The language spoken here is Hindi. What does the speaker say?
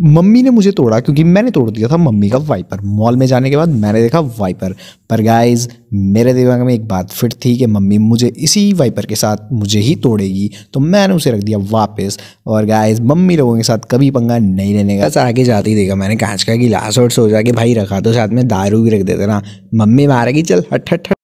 मम्मी ने मुझे तोड़ा क्योंकि मैंने तोड़ दिया था मम्मी का वाइपर मॉल में जाने के बाद मैंने देखा वाइपर पर गाइज मेरे दिमाग में एक बात फिट थी कि मम्मी मुझे इसी वाइपर के साथ मुझे ही तोड़ेगी तो मैंने उसे रख दिया वापस और गाइज मम्मी लोगों के साथ कभी पंगा नहीं लेने का आगे जाते ही देखा मैंने कांच का गिलास और सोचा कि भाई रखा तो साथ में दारू भी रख देते ना मम्मी मारेगी चल हट हट